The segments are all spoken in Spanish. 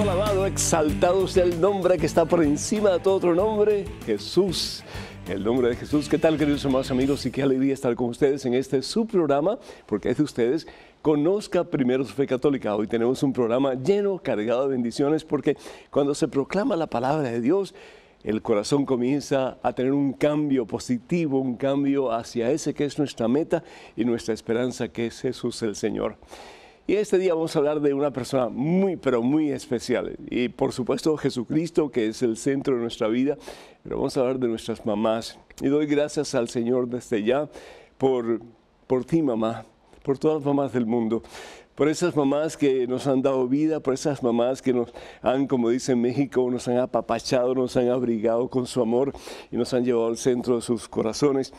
alabado, exaltado sea el nombre que está por encima de todo otro nombre, Jesús. El nombre de Jesús. ¿Qué tal, queridos amados amigos? Y qué alegría estar con ustedes en este su programa, porque es de ustedes. Conozca primero su fe católica. Hoy tenemos un programa lleno, cargado de bendiciones, porque cuando se proclama la palabra de Dios, el corazón comienza a tener un cambio positivo, un cambio hacia ese que es nuestra meta y nuestra esperanza, que es Jesús el Señor. Y este día vamos a hablar de una persona muy, pero muy especial. Y por supuesto Jesucristo, que es el centro de nuestra vida, pero vamos a hablar de nuestras mamás. Y doy gracias al Señor desde ya por, por ti, mamá, por todas las mamás del mundo. Por esas mamás que nos han dado vida, por esas mamás que nos han, como dice México, nos han apapachado, nos han abrigado con su amor y nos han llevado al centro de sus corazones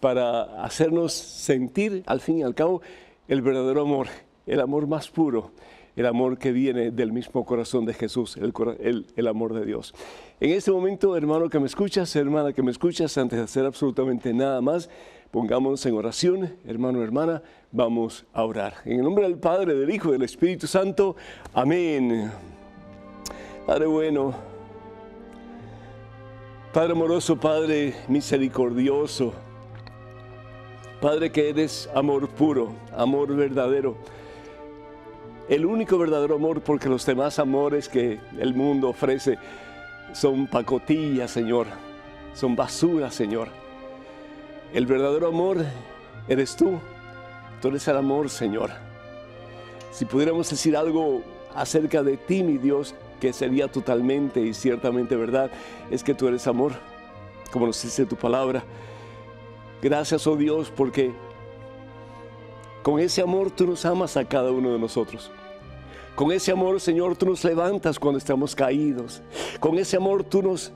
para hacernos sentir, al fin y al cabo, el verdadero amor el amor más puro, el amor que viene del mismo corazón de Jesús, el, amor de Dios. En este momento, hermano que me escuchas, hermana que me escuchas, antes de hacer absolutamente nada más, pongámonos en oración, hermano, hermana, vamos a orar. En el nombre del Padre, del Hijo y del Espíritu Santo, amén. Padre bueno, Padre amoroso, Padre misericordioso, Padre que eres amor puro, amor verdadero el único verdadero amor, porque los demás amores que el mundo ofrece son pacotillas, Señor, son basura, Señor. El verdadero amor eres tú, tú eres el amor, Señor. Si pudiéramos decir algo acerca de ti, mi Dios, que sería totalmente y ciertamente verdad, es que tú eres amor, como nos dice tu palabra. Gracias, oh Dios, porque con ese amor tú nos amas a cada uno de nosotros. Con ese amor, Señor, tú nos levantas cuando estamos caídos. Con ese amor tú nos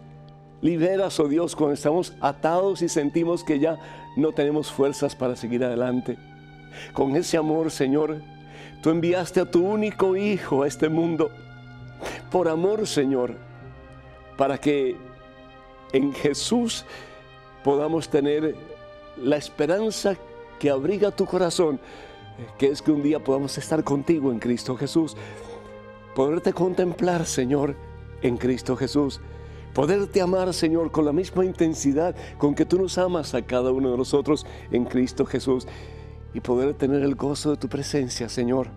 liberas, oh Dios, cuando estamos atados y sentimos que ya no tenemos fuerzas para seguir adelante. Con ese amor, Señor, tú enviaste a tu único Hijo a este mundo. Por amor, Señor, para que en Jesús podamos tener la esperanza que abriga tu corazón que es que un día podamos estar contigo en Cristo Jesús, poderte contemplar, Señor, en Cristo Jesús, poderte amar, Señor, con la misma intensidad con que tú nos amas a cada uno de nosotros en Cristo Jesús, y poder tener el gozo de tu presencia, Señor,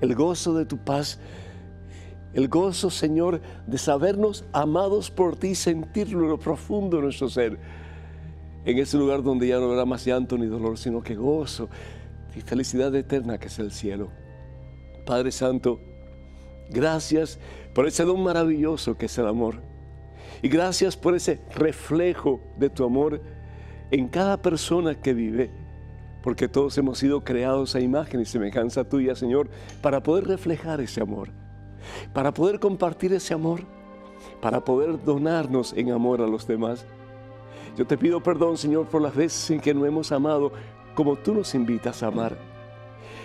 el gozo de tu paz, el gozo, Señor, de sabernos amados por ti, sentirlo en lo profundo de nuestro ser. En ese lugar donde ya no habrá más llanto ni dolor, sino que gozo, y felicidad eterna que es el cielo. Padre Santo, gracias por ese don maravilloso que es el amor. Y gracias por ese reflejo de tu amor en cada persona que vive. Porque todos hemos sido creados a imagen y semejanza tuya, Señor, para poder reflejar ese amor, para poder compartir ese amor, para poder donarnos en amor a los demás. Yo te pido perdón, Señor, por las veces en que no hemos amado como tú nos invitas a amar.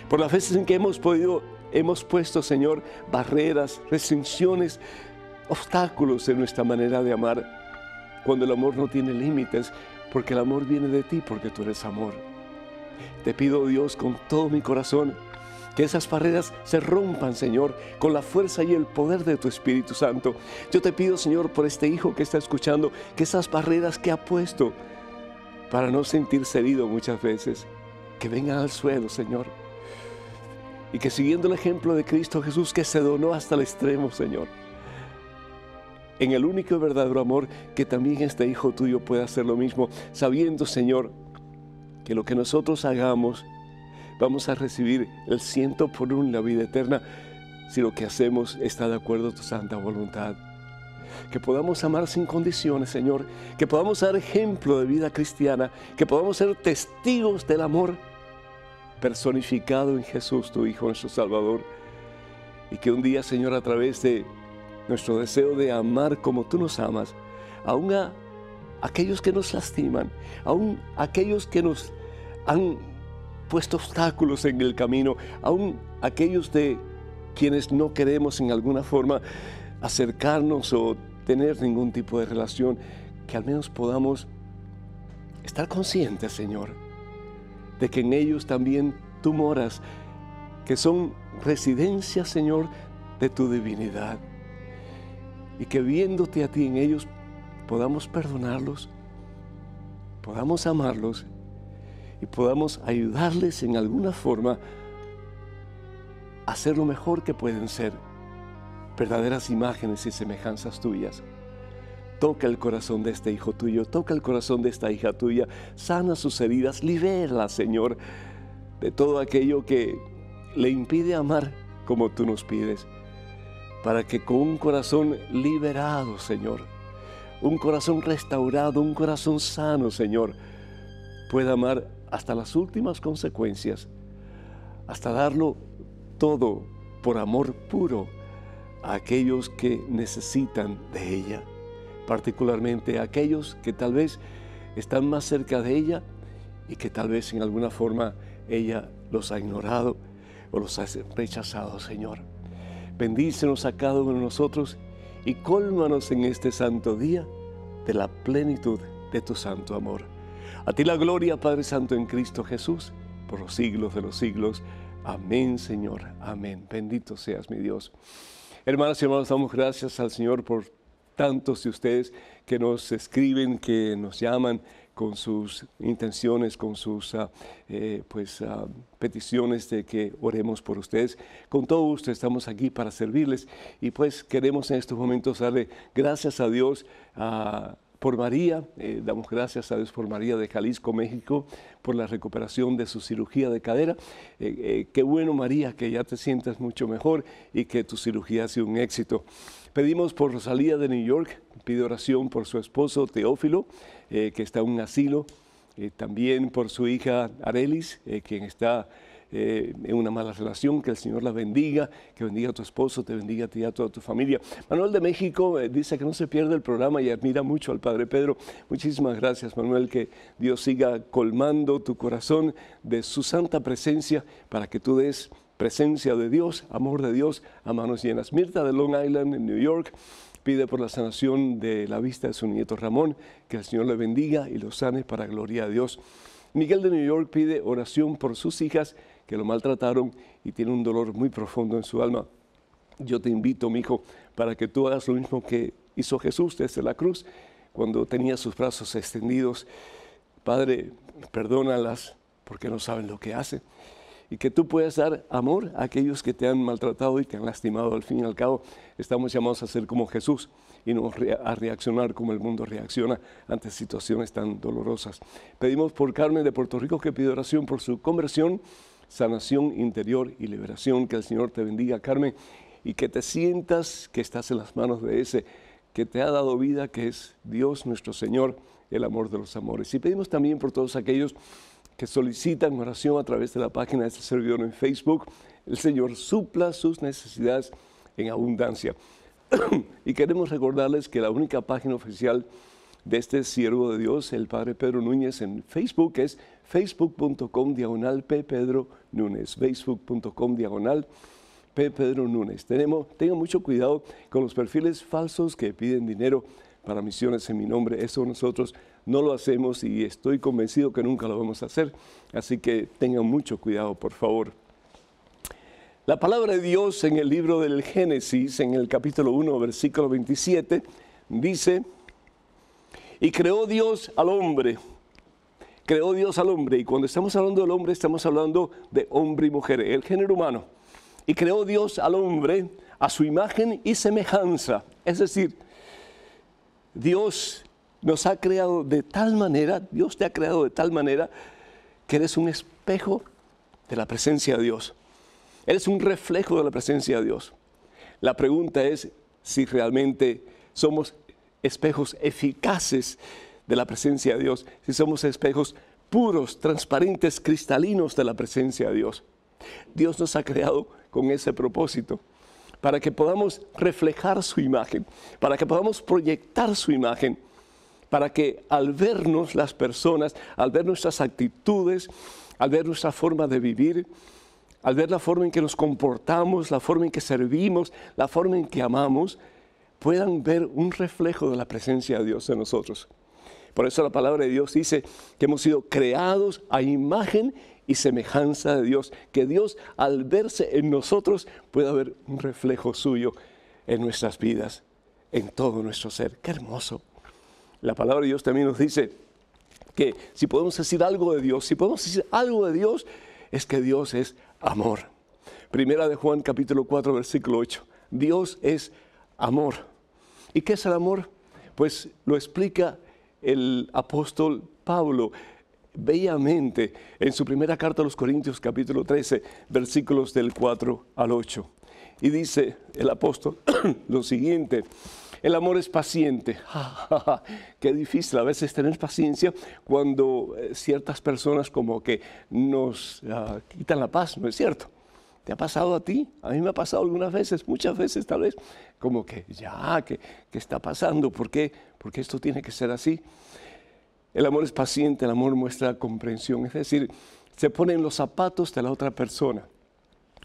Por las veces en que hemos podido, hemos puesto, Señor, barreras, restricciones, obstáculos en nuestra manera de amar, cuando el amor no tiene límites, porque el amor viene de ti, porque tú eres amor. Te pido, Dios, con todo mi corazón, que esas barreras se rompan, Señor, con la fuerza y el poder de tu Espíritu Santo. Yo te pido, Señor, por este hijo que está escuchando, que esas barreras que ha puesto, para no sentirse herido muchas veces, que vengan al suelo, Señor. Y que siguiendo el ejemplo de Cristo Jesús que se donó hasta el extremo, Señor, en el único y verdadero amor, que también este Hijo tuyo pueda hacer lo mismo, sabiendo, Señor, que lo que nosotros hagamos, vamos a recibir el ciento por un la vida eterna, si lo que hacemos está de acuerdo a tu santa voluntad que podamos amar sin condiciones, Señor, que podamos dar ejemplo de vida cristiana, que podamos ser testigos del amor personificado en Jesús, tu Hijo, nuestro Salvador, y que un día, Señor, a través de nuestro deseo de amar como tú nos amas, aún a aquellos que nos lastiman, aún a aquellos que nos han puesto obstáculos en el camino, aún aquellos de quienes no queremos en alguna forma acercarnos o tener ningún tipo de relación, que al menos podamos estar conscientes, Señor, de que en ellos también tú moras, que son residencias, Señor, de tu divinidad. Y que viéndote a ti en ellos podamos perdonarlos, podamos amarlos y podamos ayudarles en alguna forma a ser lo mejor que pueden ser verdaderas imágenes y semejanzas tuyas. Toca el corazón de este hijo tuyo, toca el corazón de esta hija tuya, sana sus heridas, libera, Señor, de todo aquello que le impide amar como tú nos pides, para que con un corazón liberado, Señor, un corazón restaurado, un corazón sano, Señor, pueda amar hasta las últimas consecuencias, hasta darlo todo por amor puro a aquellos que necesitan de ella, particularmente a aquellos que tal vez están más cerca de ella y que tal vez en alguna forma ella los ha ignorado o los ha rechazado, Señor. Bendícenos a cada uno de nosotros y cólmanos en este santo día de la plenitud de tu santo amor. A ti la gloria, Padre Santo, en Cristo Jesús, por los siglos de los siglos. Amén, Señor. Amén. Bendito seas mi Dios. Hermanos y hermanos, damos gracias al Señor por tantos de ustedes que nos escriben, que nos llaman con sus intenciones, con sus ah, eh, pues, ah, peticiones de que oremos por ustedes. Con todo gusto estamos aquí para servirles y pues queremos en estos momentos darle gracias a Dios por María, eh, damos gracias a Dios por María de Jalisco, México, por la recuperación de su cirugía de cadera. Eh, eh, qué bueno María, que ya te sientas mucho mejor y que tu cirugía ha sido un éxito. Pedimos por Rosalía de New York, pide oración por su esposo Teófilo, que está en un asilo, también por su hija Arelis, quien está en eh, una mala relación, que el Señor la bendiga, que bendiga a tu esposo, te bendiga a ti y a toda tu familia. Manuel de México eh, dice que no se pierde el programa y admira mucho al Padre Pedro. Muchísimas gracias, Manuel, que Dios siga colmando tu corazón de su santa presencia para que tú des presencia de Dios, amor de Dios a manos llenas. Mirta de Long Island, en New York, pide por la sanación de la vista de su nieto Ramón, que el Señor le bendiga y lo sane para gloria a Dios. Miguel de New York pide oración por sus hijas que lo maltrataron y tiene un dolor muy profundo en su alma. Yo te invito, mi hijo, para que tú hagas lo mismo que hizo Jesús desde la cruz, cuando tenía sus brazos extendidos. Padre, perdónalas porque no saben lo que hacen. Y que tú puedas dar amor a aquellos que te han maltratado y te han lastimado. Al fin y al cabo, estamos llamados a ser como Jesús y no a reaccionar como el mundo reacciona ante situaciones tan dolorosas. Pedimos por Carmen de Puerto Rico que pide oración por su conversión sanación interior y liberación. Que el Señor te bendiga, Carmen, y que te sientas que estás en las manos de ese que te ha dado vida, que es Dios nuestro Señor, el amor de los amores. Y pedimos también por todos aquellos que solicitan oración a través de la página de este servidor en Facebook, el Señor supla sus necesidades en abundancia. y queremos recordarles que la única página oficial de este siervo de Dios, el Padre Pedro Núñez en Facebook, es facebook.com diagonal P. Pedro Núñez, facebook.com diagonal P. Pedro Núñez. Tenemos, tengan mucho cuidado con los perfiles falsos que piden dinero para misiones en mi nombre. Eso nosotros no lo hacemos y estoy convencido que nunca lo vamos a hacer. Así que tengan mucho cuidado, por favor. La palabra de Dios en el libro del Génesis, en el capítulo 1, versículo 27, dice, y creó Dios al hombre creó Dios al hombre. Y cuando estamos hablando del hombre, estamos hablando de hombre y mujer, el género humano. Y creó Dios al hombre a su imagen y semejanza. Es decir, Dios nos ha creado de tal manera, Dios te ha creado de tal manera, que eres un espejo de la presencia de Dios. Eres un reflejo de la presencia de Dios. La pregunta es si realmente somos espejos eficaces de la presencia de Dios, si somos espejos puros, transparentes, cristalinos de la presencia de Dios. Dios nos ha creado con ese propósito, para que podamos reflejar su imagen, para que podamos proyectar su imagen, para que al vernos las personas, al ver nuestras actitudes, al ver nuestra forma de vivir, al ver la forma en que nos comportamos, la forma en que servimos, la forma en que amamos, puedan ver un reflejo de la presencia de Dios en nosotros. Por eso la palabra de Dios dice que hemos sido creados a imagen y semejanza de Dios, que Dios al verse en nosotros pueda ver un reflejo suyo en nuestras vidas, en todo nuestro ser. Qué hermoso. La palabra de Dios también nos dice que si podemos decir algo de Dios, si podemos decir algo de Dios, es que Dios es amor. Primera de Juan capítulo 4 versículo 8. Dios es amor. ¿Y qué es el amor? Pues lo explica el apóstol Pablo bellamente en su primera carta a los Corintios capítulo 13, versículos del 4 al 8. Y dice el apóstol lo siguiente, el amor es paciente. Qué difícil a veces tener paciencia cuando eh, ciertas personas como que nos ah, quitan la paz, ¿no es cierto? ¿Te ha pasado a ti? A mí me ha pasado algunas veces, muchas veces tal vez, como que ya, ¿qué, qué está pasando? ¿Por qué? porque esto tiene que ser así. El amor es paciente, el amor muestra comprensión, es decir, se pone en los zapatos de la otra persona.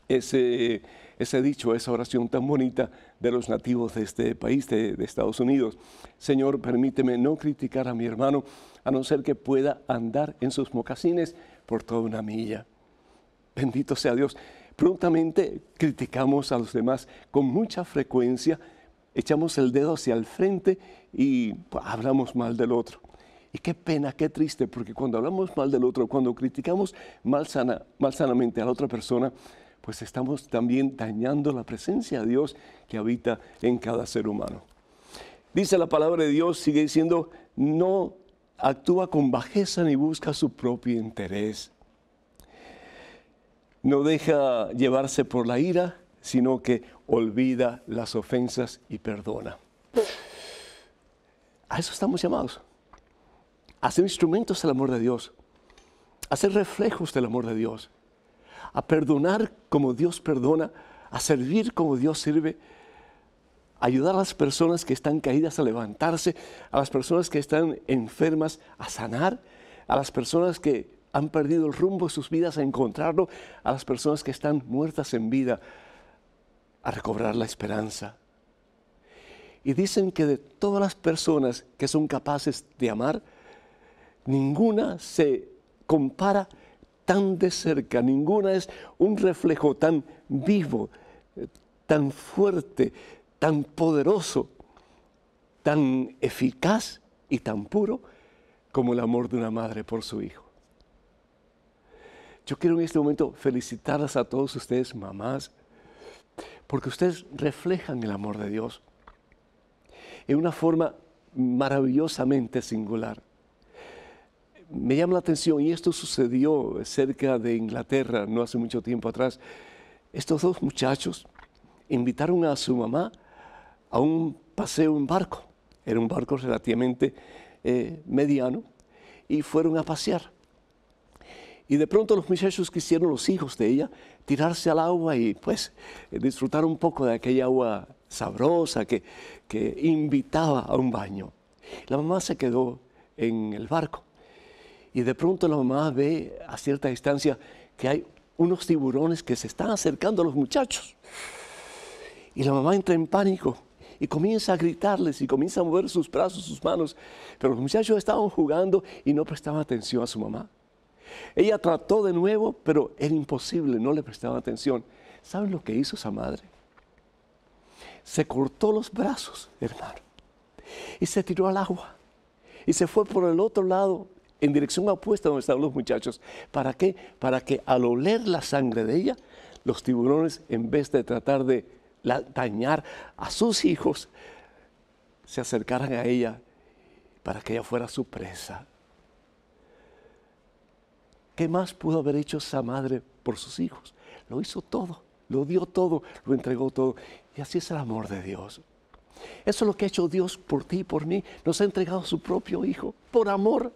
Ese, ese dicho, esa oración tan bonita de los nativos de este país, de, de Estados Unidos. Señor, permíteme no criticar a mi hermano, a no ser que pueda andar en sus mocasines por toda una milla. Bendito sea Dios. Prontamente criticamos a los demás con mucha frecuencia echamos el dedo hacia el frente y pues, hablamos mal del otro. Y qué pena, qué triste, porque cuando hablamos mal del otro, cuando criticamos mal, mal sanamente a la otra persona, pues estamos también dañando la presencia de Dios que habita en cada ser humano. Dice la palabra de Dios, sigue diciendo, no actúa con bajeza ni busca su propio interés. No deja llevarse por la ira, sino que olvida las ofensas y perdona. A eso estamos llamados. A ser instrumentos del amor de Dios. A ser reflejos del amor de Dios. A perdonar como Dios perdona. A servir como Dios sirve. A ayudar a las personas que están caídas a levantarse. A las personas que están enfermas a sanar. A las personas que han perdido el rumbo de sus vidas a encontrarlo. A las personas que están muertas en vida a recobrar la esperanza. Y dicen que de todas las personas que son capaces de amar, ninguna se compara tan de cerca, ninguna es un reflejo tan vivo, tan fuerte, tan poderoso, tan eficaz y tan puro como el amor de una madre por su hijo. Yo quiero en este momento felicitarlas a todos ustedes, mamás, porque ustedes reflejan el amor de Dios en una forma maravillosamente singular. Me llama la atención, y esto sucedió cerca de Inglaterra, no hace mucho tiempo atrás, estos dos muchachos invitaron a su mamá a un paseo en barco, era un barco relativamente eh, mediano, y fueron a pasear. Y de pronto los muchachos quisieron, los hijos de ella, tirarse al agua y pues eh, disfrutar un poco de aquella agua sabrosa que, que invitaba a un baño. La mamá se quedó en el barco y de pronto la mamá ve a cierta distancia que hay unos tiburones que se están acercando a los muchachos. Y la mamá entra en pánico y comienza a gritarles y comienza a mover sus brazos, sus manos. Pero los muchachos estaban jugando y no prestaban atención a su mamá. Ella trató de nuevo, pero era imposible, no le prestaban atención. ¿Saben lo que hizo esa madre? Se cortó los brazos, hermano, y se tiró al agua. Y se fue por el otro lado, en dirección opuesta donde estaban los muchachos. ¿Para qué? Para que al oler la sangre de ella, los tiburones, en vez de tratar de dañar a sus hijos, se acercaran a ella para que ella fuera su presa. ¿Qué más pudo haber hecho esa madre por sus hijos? Lo hizo todo, lo dio todo, lo entregó todo. Y así es el amor de Dios. Eso es lo que ha hecho Dios por ti y por mí. Nos ha entregado su propio Hijo por amor.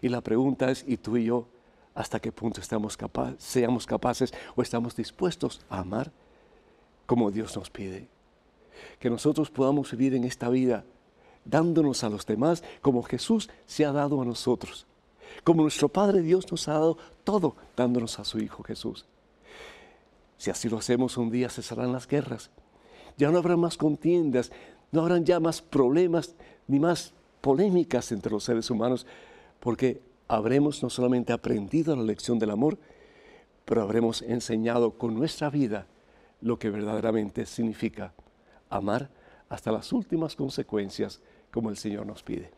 Y la pregunta es, ¿y tú y yo hasta qué punto estamos seamos capaces o estamos dispuestos a amar como Dios nos pide? Que nosotros podamos vivir en esta vida dándonos a los demás como Jesús se ha dado a nosotros como nuestro Padre Dios nos ha dado todo dándonos a su Hijo Jesús. Si así lo hacemos, un día cesarán las guerras. Ya no habrá más contiendas, no habrán ya más problemas ni más polémicas entre los seres humanos, porque habremos no solamente aprendido la lección del amor, pero habremos enseñado con nuestra vida lo que verdaderamente significa amar hasta las últimas consecuencias como el Señor nos pide.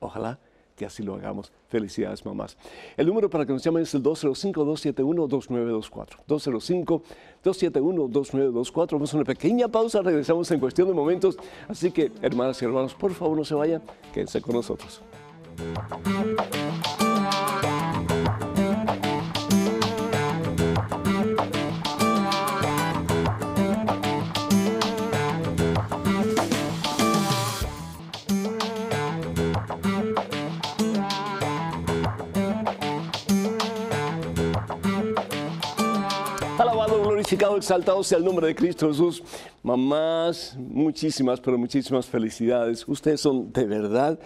Ojalá que así lo hagamos. Felicidades, mamás. El número para que nos llamen es el 205-271-2924. 205-271-2924. Vamos a una pequeña pausa, regresamos en cuestión de momentos. Así que, hermanas y hermanos, por favor no se vayan, quédense con nosotros. Exaltados exaltado sea el nombre de Cristo Jesús. Mamás, muchísimas, pero muchísimas felicidades. Ustedes son de verdad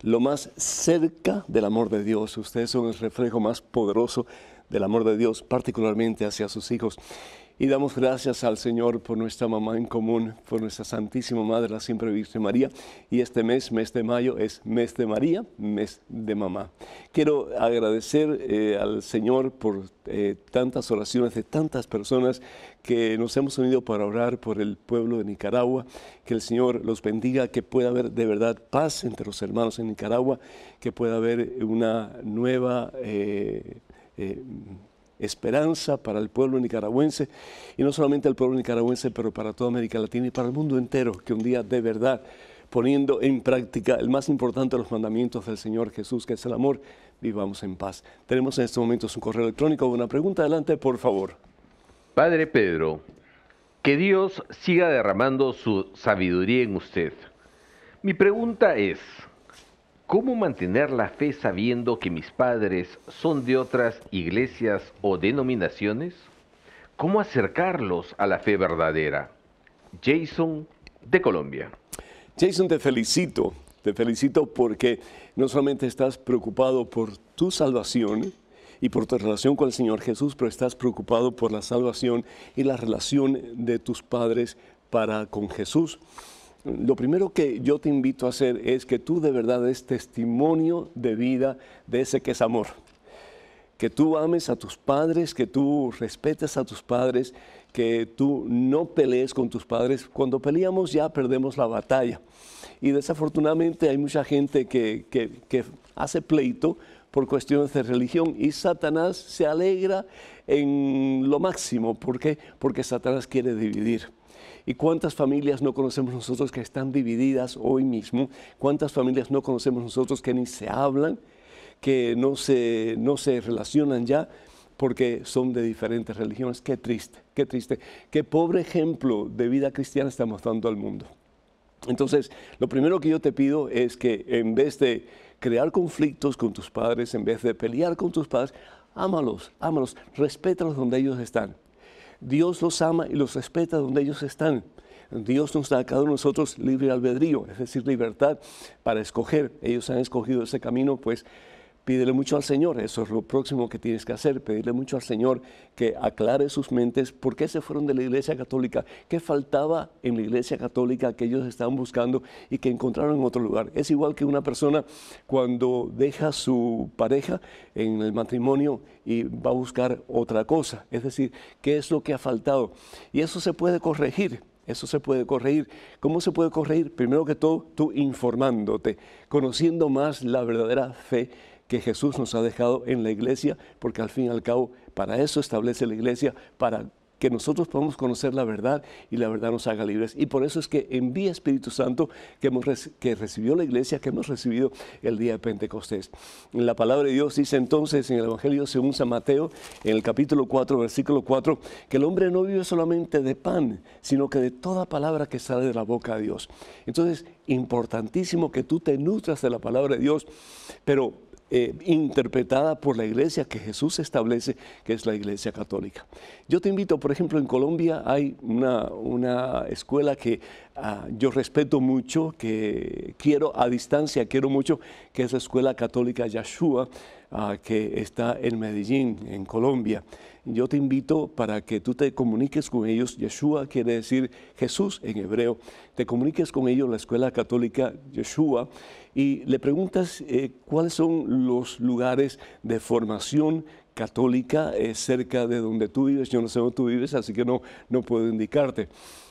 lo más cerca del amor de Dios. Ustedes son el reflejo más poderoso del amor de Dios, particularmente hacia sus hijos. Y damos gracias al Señor por nuestra mamá en común, por nuestra Santísima Madre, la Siempre Virgen María. Y este mes, mes de mayo, es mes de María, mes de mamá. Quiero agradecer eh, al Señor por eh, tantas oraciones de tantas personas que nos hemos unido para orar por el pueblo de Nicaragua. Que el Señor los bendiga, que pueda haber de verdad paz entre los hermanos en Nicaragua, que pueda haber una nueva... Eh, esperanza para el pueblo nicaragüense, y no solamente el pueblo nicaragüense, pero para toda América Latina y para el mundo entero, que un día de verdad, poniendo en práctica el más importante de los mandamientos del Señor Jesús, que es el amor, vivamos en paz. Tenemos en este momento un correo electrónico, una pregunta, adelante, por favor. Padre Pedro, que Dios siga derramando su sabiduría en usted. Mi pregunta es, ¿Cómo mantener la fe sabiendo que mis padres son de otras iglesias o denominaciones? ¿Cómo acercarlos a la fe verdadera? Jason de Colombia. Jason, te felicito, te felicito porque no solamente estás preocupado por tu salvación y por tu relación con el Señor Jesús, pero estás preocupado por la salvación y la relación de tus padres para con Jesús lo primero que yo te invito a hacer es que tú de verdad des testimonio de vida de ese que es amor. Que tú ames a tus padres, que tú respetes a tus padres, que tú no pelees con tus padres. Cuando peleamos ya perdemos la batalla. Y desafortunadamente hay mucha gente que, que hace pleito por cuestiones de religión y Satanás se alegra en lo máximo. ¿Por qué? Porque Satanás quiere dividir. ¿Y cuántas familias no conocemos nosotros que están divididas hoy mismo? ¿Cuántas familias no conocemos nosotros que ni se hablan, que no se, no se relacionan ya? porque son de diferentes religiones. Qué triste, qué triste. Qué pobre ejemplo de vida cristiana estamos dando al mundo. Entonces, lo primero que yo te pido es que en vez de crear conflictos con tus padres, en vez de pelear con tus padres, ámalos, ámalos, respétalos donde ellos están. Dios los ama y los respeta donde ellos están. Dios nos da a cada nosotros libre albedrío, es decir, libertad para escoger. Ellos han escogido ese camino, pues Pídele mucho al Señor, eso es lo próximo que tienes que hacer, pedirle mucho al Señor que aclare sus mentes por qué se fueron de la Iglesia Católica, qué faltaba en la Iglesia Católica que ellos estaban buscando y que encontraron en otro lugar. Es igual que una persona cuando deja su pareja en el matrimonio y va a buscar otra cosa, es decir, qué es lo que ha faltado. Y eso se puede corregir, eso se puede corregir. ¿Cómo se puede corregir? Primero que todo, tú informándote, conociendo más la verdadera fe que Jesús nos ha dejado en la iglesia, porque al fin y al cabo para eso establece la iglesia, para que nosotros podamos conocer la verdad y la verdad nos haga libres. Y por eso es que envía Espíritu Santo que, hemos, recibió la iglesia, que hemos recibido el día de Pentecostés. La palabra de Dios dice entonces en el Evangelio según San Mateo, en el capítulo 4, versículo 4, que el hombre no vive solamente de pan, sino que de toda palabra que sale de la boca de Dios. Entonces, importantísimo que tú te nutras de la palabra de Dios, pero eh, interpretada por la iglesia que Jesús establece, que es la iglesia católica. Yo te invito, por ejemplo, en Colombia hay una, escuela que ah, yo respeto mucho, que quiero a distancia, quiero mucho, que es la Escuela Católica Yeshua, ah, que está en Medellín, en Colombia yo te invito para que tú te comuniques con ellos. Yeshua quiere decir Jesús en hebreo. Te comuniques con ellos, la escuela católica Yeshua, y le preguntas eh, cuáles son los lugares de formación católica eh, cerca de donde tú vives. Yo no sé dónde tú vives, así que no, no puedo indicarte.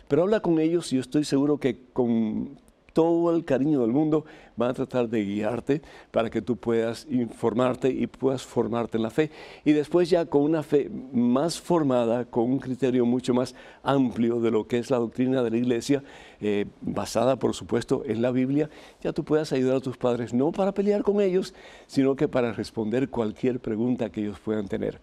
Pero habla con ellos y yo estoy seguro que con todo el cariño del mundo, va a tratar de guiarte para que tú puedas informarte y puedas formarte en la fe. Y después ya con una fe más formada, con un criterio mucho más amplio de lo que es la doctrina de la iglesia, eh, basada por supuesto en la Biblia, ya tú puedas ayudar a tus padres no para pelear con ellos, sino que para responder cualquier pregunta que ellos puedan tener.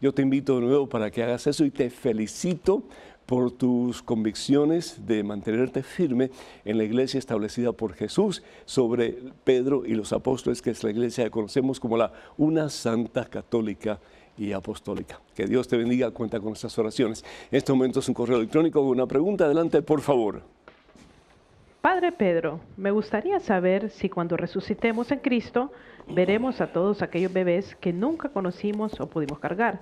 Yo te invito de nuevo para que hagas eso y te felicito por tus convicciones de mantenerte firme en la iglesia establecida por Jesús sobre Pedro y los apóstoles, que es la iglesia que conocemos como la una santa católica y apostólica. Que Dios te bendiga, cuenta con nuestras oraciones. En este momento es un correo electrónico una pregunta. Adelante, por favor. Padre Pedro, me gustaría saber si cuando resucitemos en Cristo veremos a todos aquellos bebés que nunca conocimos o pudimos cargar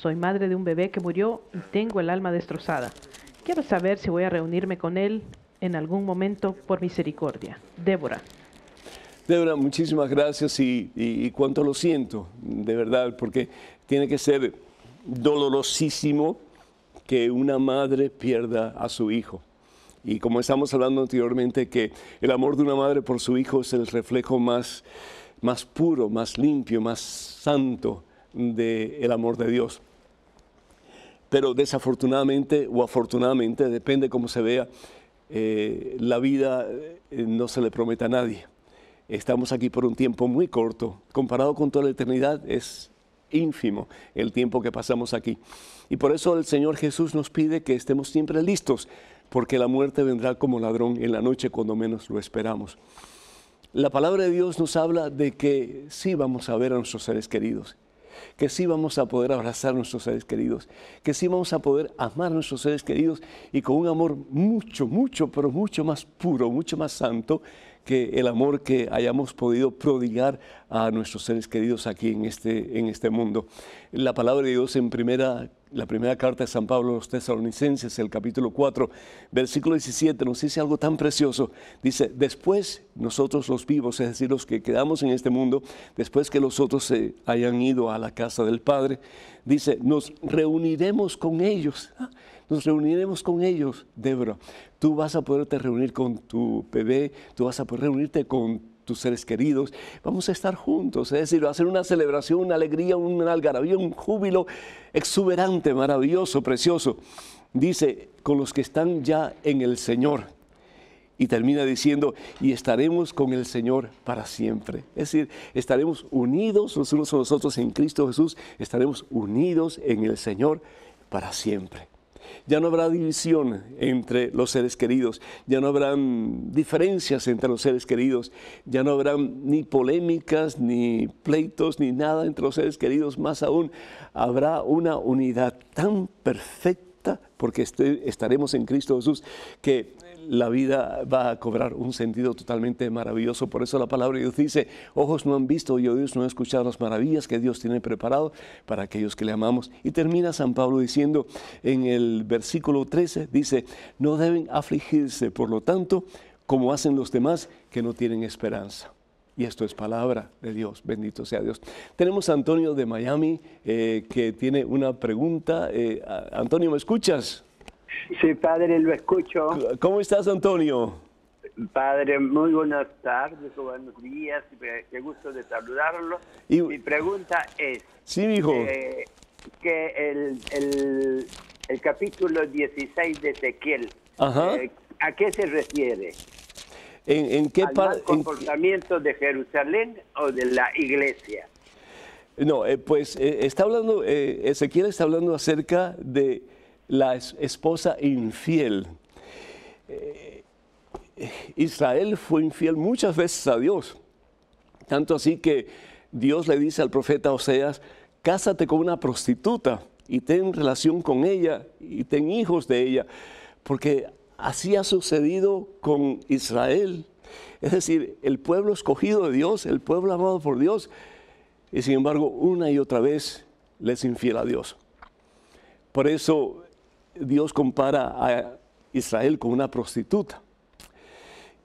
soy madre de un bebé que murió y tengo el alma destrozada. Quiero saber si voy a reunirme con él en algún momento por misericordia. Débora. Débora, muchísimas gracias y, cuánto lo siento, de verdad, porque tiene que ser dolorosísimo que una madre pierda a su hijo. Y como estamos hablando anteriormente, que el amor de una madre por su hijo es el reflejo más, más puro, más limpio, más santo del amor de Dios. Pero desafortunadamente o afortunadamente, depende cómo se vea, eh, la vida eh, no se le promete a nadie. Estamos aquí por un tiempo muy corto, comparado con toda la eternidad es ínfimo el tiempo que pasamos aquí. Y por eso el Señor Jesús nos pide que estemos siempre listos, porque la muerte vendrá como ladrón en la noche cuando menos lo esperamos. La palabra de Dios nos habla de que sí vamos a ver a nuestros seres queridos que sí vamos a poder abrazar a nuestros seres queridos, que sí vamos a poder amar a nuestros seres queridos y con un amor mucho, mucho, pero mucho más puro, mucho más santo, que el amor que hayamos podido prodigar a nuestros seres queridos aquí en este, en este mundo. La palabra de Dios en primera, la primera carta de San Pablo a los tesalonicenses, el capítulo 4, versículo 17, nos dice algo tan precioso. Dice, después nosotros los vivos, es decir, los que quedamos en este mundo, después que los otros se hayan ido a la casa del Padre, dice, nos reuniremos con ellos. Ah, nos reuniremos con ellos, Débora. Tú vas a poderte reunir con tu bebé, tú vas a poder reunirte con tus seres queridos. Vamos a estar juntos, es decir, va a ser una celebración, una alegría, una algarabía, un júbilo exuberante, maravilloso, precioso. Dice, con los que están ya en el Señor. Y termina diciendo, y estaremos con el Señor para siempre. Es decir, estaremos unidos los unos a los otros en Cristo Jesús, estaremos unidos en el Señor para siempre. Ya no habrá división entre los seres queridos, ya no habrán diferencias entre los seres queridos, ya no habrán ni polémicas, ni pleitos, ni nada entre los seres queridos. Más aún, habrá una unidad tan perfecta porque este, estaremos en Cristo Jesús, que la vida va a cobrar un sentido totalmente maravilloso. Por eso la palabra de Dios dice, ojos no han visto y oídos no han escuchado las maravillas que Dios tiene preparado para aquellos que le amamos. Y termina San Pablo diciendo en el versículo 13, dice, no deben afligirse, por lo tanto, como hacen los demás que no tienen esperanza. Y esto es palabra de Dios, bendito sea Dios. Tenemos a Antonio de Miami eh, que tiene una pregunta. Eh, Antonio, ¿me escuchas? Sí, padre, lo escucho. ¿Cómo estás, Antonio? Padre, muy buenas tardes buenos días. Qué gusto de saludarlo. Mi pregunta es... Sí, hijo. Eh, que el, capítulo 16 de Ezequiel, eh, ¿a qué se refiere? ¿En, qué parte? comportamiento de Jerusalén o de la iglesia? No, eh, pues está hablando, Ezequiel está hablando acerca de la esposa infiel. Eh, Israel fue infiel muchas veces a Dios, tanto así que Dios le dice al profeta Oseas, cásate con una prostituta y ten relación con ella y ten hijos de ella, porque así ha sucedido con Israel. Es decir, el pueblo escogido de Dios, el pueblo amado por Dios, y sin embargo una y otra vez les infiel a Dios. Por eso Dios compara a Israel con una prostituta.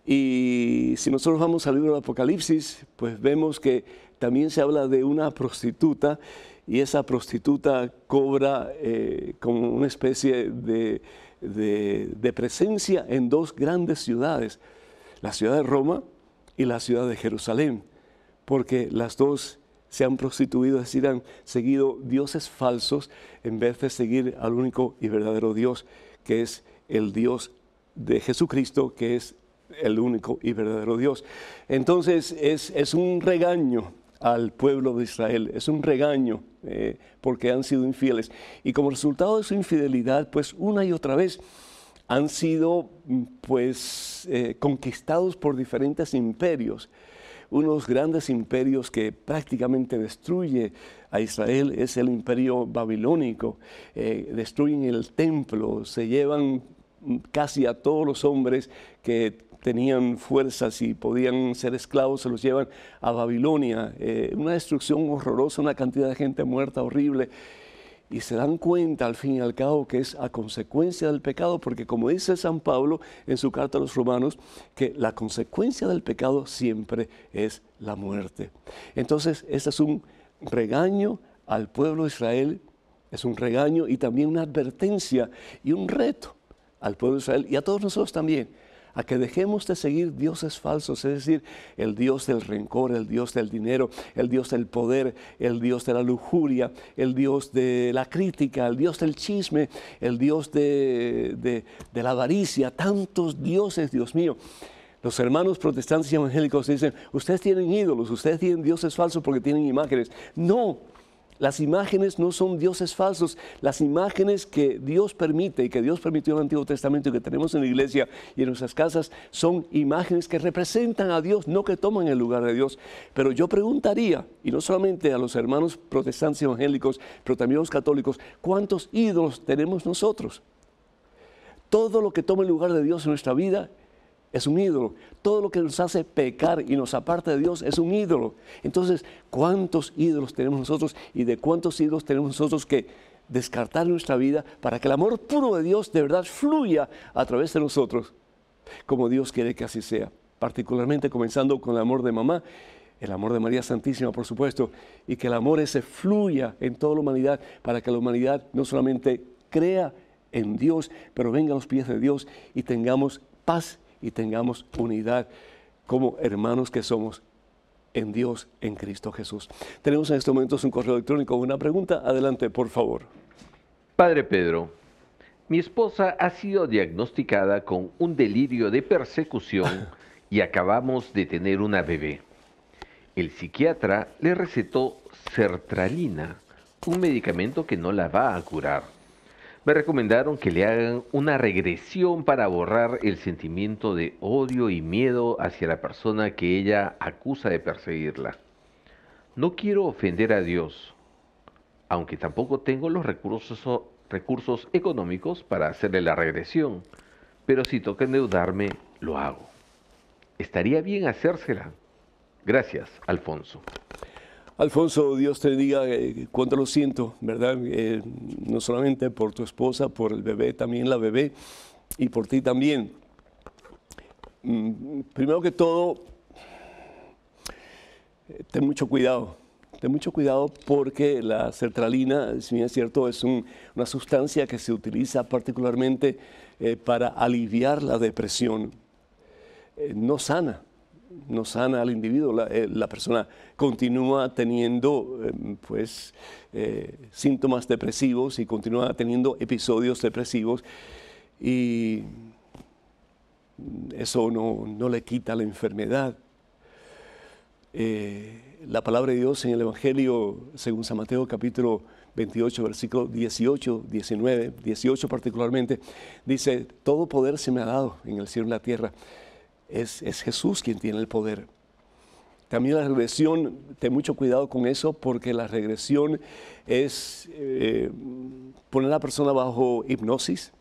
Y si nosotros vamos al libro del Apocalipsis, pues vemos que también se habla de una prostituta y esa prostituta cobra eh, como una especie de, de, presencia en dos grandes ciudades, la ciudad de Roma y la ciudad de Jerusalén, porque las dos se han prostituido, es decir, han seguido dioses falsos en vez de seguir al único y verdadero Dios, que es el Dios de Jesucristo, que es el único y verdadero Dios. Entonces es, un regaño al pueblo de Israel, es un regaño eh, porque han sido infieles. Y como resultado de su infidelidad, pues una y otra vez han sido pues eh, conquistados por diferentes imperios unos grandes imperios que prácticamente destruye a Israel, es el imperio babilónico. Eh, destruyen el templo, se llevan casi a todos los hombres que tenían fuerzas y podían ser esclavos, se los llevan a Babilonia. Eh, una destrucción horrorosa, una cantidad de gente muerta horrible y se dan cuenta al fin y al cabo que es a consecuencia del pecado, porque como dice San Pablo en su carta a los romanos, que la consecuencia del pecado siempre es la muerte. Entonces, este es un regaño al pueblo de Israel, es un regaño y también una advertencia y un reto al pueblo de Israel y a todos nosotros también a que dejemos de seguir dioses falsos, es decir, el Dios del rencor, el Dios del dinero, el Dios del poder, el Dios de la lujuria, el Dios de la crítica, el Dios del chisme, el Dios de, la avaricia, tantos dioses, Dios mío. Los hermanos protestantes y evangélicos dicen, ustedes tienen ídolos, ustedes tienen dioses falsos porque tienen imágenes. No, las imágenes no son dioses falsos. Las imágenes que Dios permite y que Dios permitió en el Antiguo Testamento y que tenemos en la iglesia y en nuestras casas son imágenes que representan a Dios, no que toman el lugar de Dios. Pero yo preguntaría, y no solamente a los hermanos protestantes evangélicos, pero también a los católicos, ¿cuántos ídolos tenemos nosotros? Todo lo que toma el lugar de Dios en nuestra vida es un ídolo. Todo lo que nos hace pecar y nos aparta de Dios es un ídolo. Entonces, ¿cuántos ídolos tenemos nosotros y de cuántos ídolos tenemos nosotros que descartar nuestra vida para que el amor puro de Dios de verdad fluya a través de nosotros, como Dios quiere que así sea? Particularmente comenzando con el amor de mamá, el amor de María Santísima, por supuesto, y que el amor ese fluya en toda la humanidad para que la humanidad no solamente crea en Dios, pero venga a los pies de Dios y tengamos paz y tengamos unidad como hermanos que somos en Dios, en Cristo Jesús. Tenemos en estos momentos un correo electrónico, una pregunta. Adelante, por favor. Padre Pedro, mi esposa ha sido diagnosticada con un delirio de persecución y acabamos de tener una bebé. El psiquiatra le recetó sertralina, un medicamento que no la va a curar me recomendaron que le hagan una regresión para borrar el sentimiento de odio y miedo hacia la persona que ella acusa de perseguirla. No quiero ofender a Dios, aunque tampoco tengo los recursos, económicos para hacerle la regresión, pero si toca endeudarme, lo hago. Estaría bien hacérsela. Gracias, Alfonso. Alfonso, Dios te diga eh, cuánto lo siento, ¿verdad? Eh, no solamente por tu esposa, por el bebé, también la bebé, y por ti también. Mm, primero que todo, ten mucho cuidado, ten mucho cuidado porque la sertralina, si bien es cierto, es una sustancia que se utiliza particularmente eh, para aliviar la depresión. no sana, no sana al individuo, la, eh, persona continúa teniendo eh, pues, eh, síntomas depresivos y continúa teniendo episodios depresivos y eso no, no le quita la enfermedad. la palabra de Dios en el Evangelio, según San Mateo capítulo 28, versículo 18, 19, 18 particularmente, dice, todo poder se me ha dado en el cielo y en la tierra es, Jesús quien tiene el poder. También la regresión, ten mucho cuidado con eso porque la regresión es eh, poner a la persona bajo hipnosis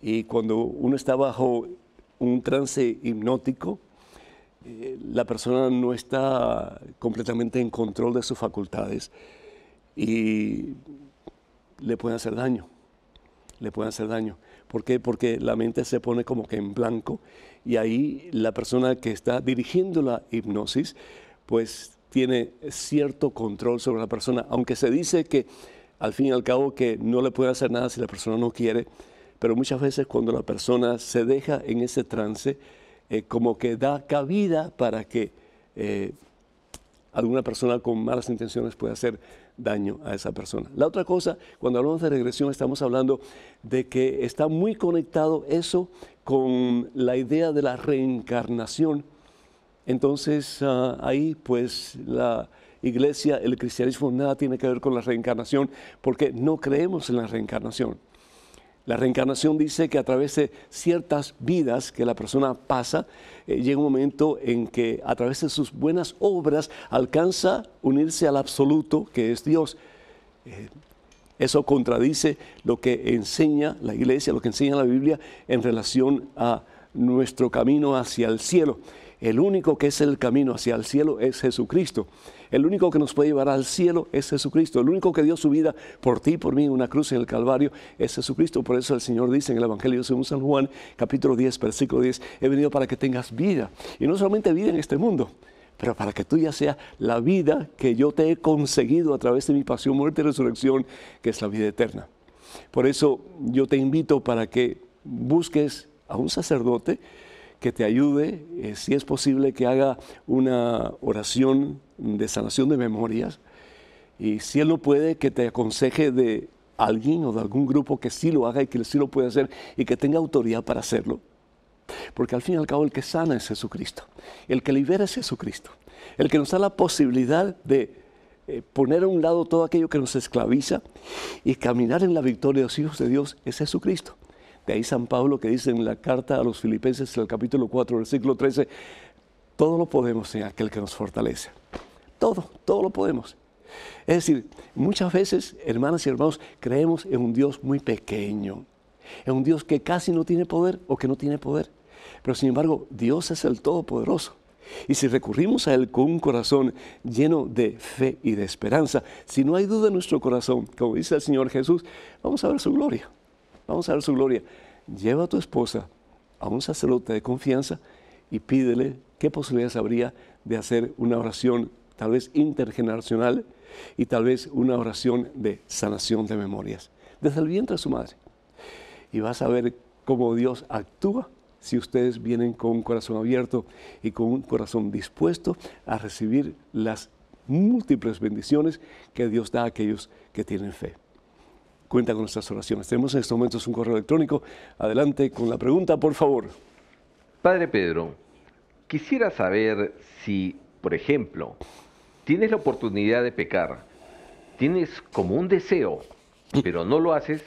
y cuando uno está bajo un trance hipnótico, eh, la persona no está completamente en control de sus facultades y le pueden hacer daño, le pueden hacer daño. ¿Por qué? Porque la mente se pone como que en blanco y ahí la persona que está dirigiendo la hipnosis pues tiene cierto control sobre la persona, aunque se dice que al fin y al cabo que no le puede hacer nada si la persona no quiere, pero muchas veces cuando la persona se deja en ese trance, eh, como que da cabida para que eh, alguna persona con malas intenciones pueda hacer daño a esa persona. La otra cosa, cuando hablamos de regresión, estamos hablando de que está muy conectado eso con la idea de la reencarnación. Entonces ah, ahí pues la iglesia, el cristianismo nada tiene que ver con la reencarnación porque no creemos en la reencarnación. La reencarnación dice que a través de ciertas vidas que la persona pasa, eh, llega un momento en que a través de sus buenas obras alcanza unirse al absoluto que es Dios. Eh, eso contradice lo que enseña la iglesia, lo que enseña la Biblia en relación a nuestro camino hacia el cielo. El único que es el camino hacia el cielo es Jesucristo. El único que nos puede llevar al cielo es Jesucristo. El único que dio su vida por ti y por mí en una cruz en el Calvario es Jesucristo. Por eso el Señor dice en el Evangelio según San Juan, capítulo 10, versículo 10, he venido para que tengas vida. Y no solamente vida en este mundo, pero para que tú ya sea la vida que yo te he conseguido a través de mi pasión, muerte y resurrección, que es la vida eterna. Por eso yo te invito para que busques a un sacerdote que te ayude, eh, si es posible que haga una oración de sanación de memorias. Y si él no puede, que te aconseje de alguien o de algún grupo que sí lo haga y que sí lo puede hacer y que tenga autoridad para hacerlo. Porque al fin y al cabo el que sana es Jesucristo, el que libera es Jesucristo, el que nos da la posibilidad de eh, poner a un lado todo aquello que nos esclaviza y caminar en la victoria de los hijos de Dios es Jesucristo. De ahí San Pablo que dice en la carta a los filipenses, el capítulo 4, versículo 13, todo lo podemos en aquel que nos fortalece. Todo, todo lo podemos. Es decir, muchas veces, hermanas y hermanos, creemos en un Dios muy pequeño, en un Dios que casi no tiene poder o que no tiene poder. Pero sin embargo, Dios es el Todopoderoso. Y si recurrimos a Él con un corazón lleno de fe y de esperanza, si no hay duda en nuestro corazón, como dice el Señor Jesús, vamos a ver su gloria. Vamos a ver su gloria. Lleva a tu esposa a un sacerdote de confianza y pídele qué posibilidades habría de hacer una oración tal vez intergeneracional y tal vez una oración de sanación de memorias, desde el vientre de su madre. Y vas a ver cómo Dios actúa si ustedes vienen con un corazón abierto y con un corazón dispuesto a recibir las múltiples bendiciones que Dios da a aquellos que tienen fe cuenta con nuestras oraciones. Tenemos en estos momentos un correo electrónico. Adelante con la pregunta, por favor. Padre Pedro, quisiera saber si, por ejemplo, tienes la oportunidad de pecar, tienes como un deseo, pero no lo haces,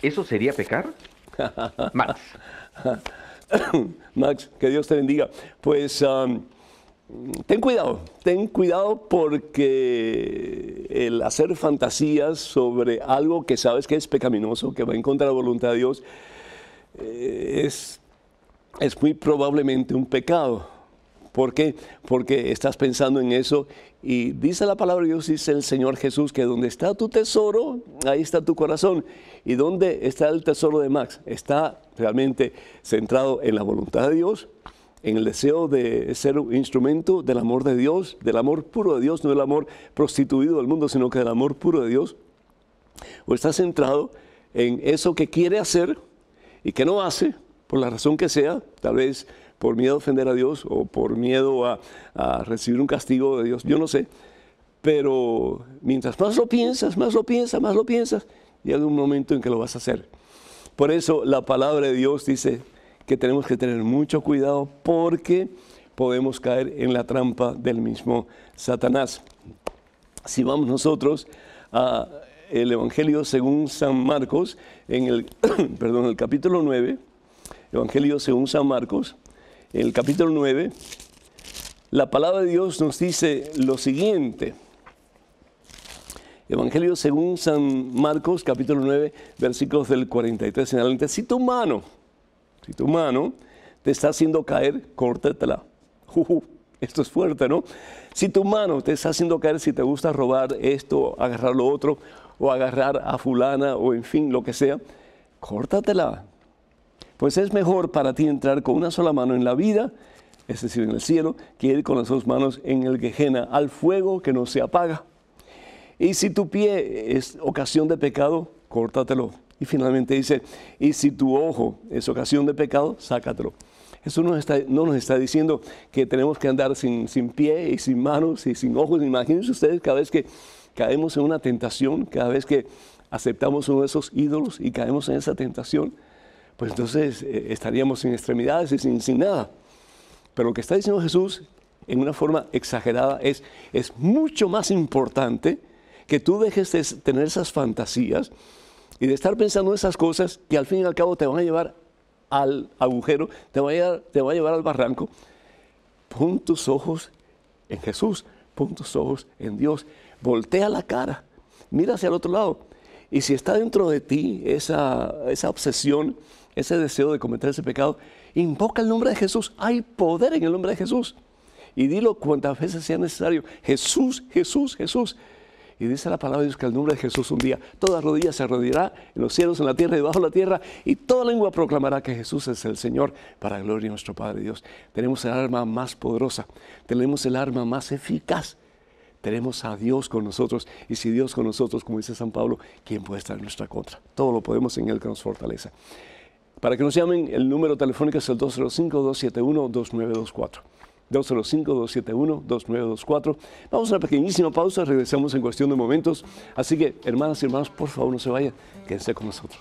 ¿eso sería pecar? Max. Max, que Dios te bendiga. Pues um, ten cuidado, ten cuidado porque el hacer fantasías sobre algo que sabes que es pecaminoso, que va en contra de la voluntad de Dios, eh, es, es muy probablemente un pecado. ¿Por qué? Porque estás pensando en eso y dice la palabra de Dios, dice el Señor Jesús, que donde está tu tesoro, ahí está tu corazón. ¿Y dónde está el tesoro de Max? Está realmente centrado en la voluntad de Dios, en el deseo de ser un instrumento del amor de Dios, del amor puro de Dios, no del amor prostituido del mundo, sino que del amor puro de Dios, o está centrado en eso que quiere hacer y que no hace, por la razón que sea, tal vez por miedo a ofender a Dios o por miedo a, a recibir un castigo de Dios, yo no sé, pero mientras más lo piensas, más lo piensas, más lo piensas, llega un momento en que lo vas a hacer. Por eso la palabra de Dios dice, que tenemos que tener mucho cuidado porque podemos caer en la trampa del mismo Satanás. Si vamos nosotros al Evangelio según San Marcos, en el, perdón, el capítulo 9, Evangelio según San Marcos, el capítulo 9, la palabra de Dios nos dice lo siguiente. Evangelio según San Marcos, capítulo 9, versículos del 43 en adelante. lentecito tu mano si tu mano te está haciendo caer, córtatela. esto es fuerte, ¿no? Si tu mano te está haciendo caer, si te gusta robar esto, agarrar lo otro, o agarrar a fulana, o en fin, lo que sea, córtatela. Pues es mejor para ti entrar con una sola mano en la vida, es decir, en el cielo, que ir con las dos manos en el quejena al fuego que no se apaga. Y si tu pie es ocasión de pecado, córtatelo. Y finalmente dice, y si tu ojo es ocasión de pecado, sácatelo. ...eso no nos está diciendo que tenemos que andar sin, pie y sin manos y sin ojos. Imagínense ustedes cada vez que caemos en una tentación, cada vez que aceptamos uno de esos ídolos y caemos en esa tentación, pues entonces eh, estaríamos sin extremidades y sin, sin nada. Pero lo que está diciendo Jesús en una forma exagerada es, es mucho más importante que tú dejes de tener esas fantasías y de estar pensando esas cosas que al fin y al cabo te van a llevar al agujero, te van a llevar, al barranco, pon tus ojos en Jesús, pon tus ojos en Dios, voltea la cara, mira hacia el otro lado. Y si está dentro de ti esa, esa obsesión, ese deseo de cometer ese pecado, invoca el nombre de Jesús. Hay poder en el nombre de Jesús. Y dilo cuantas veces sea necesario. Jesús, Jesús, Jesús. Y dice la palabra de Dios que el nombre de Jesús un día, toda rodilla se arrodillará en los cielos, en la tierra y debajo de la tierra, y toda lengua proclamará que Jesús es el Señor para gloria de nuestro Padre Dios. Tenemos el arma más poderosa, tenemos el arma más eficaz. Tenemos a Dios con nosotros y si Dios con nosotros, como dice San Pablo, ¿quién puede estar en nuestra contra? Todo lo podemos en Él que nos fortaleza. Para que nos llamen, el número telefónico es el 205-271-2924. 205-271-2924. Vamos a una pequeñísima pausa, regresamos en cuestión de momentos. Así que, hermanas y hermanos, por favor no se vayan, quédense con nosotros.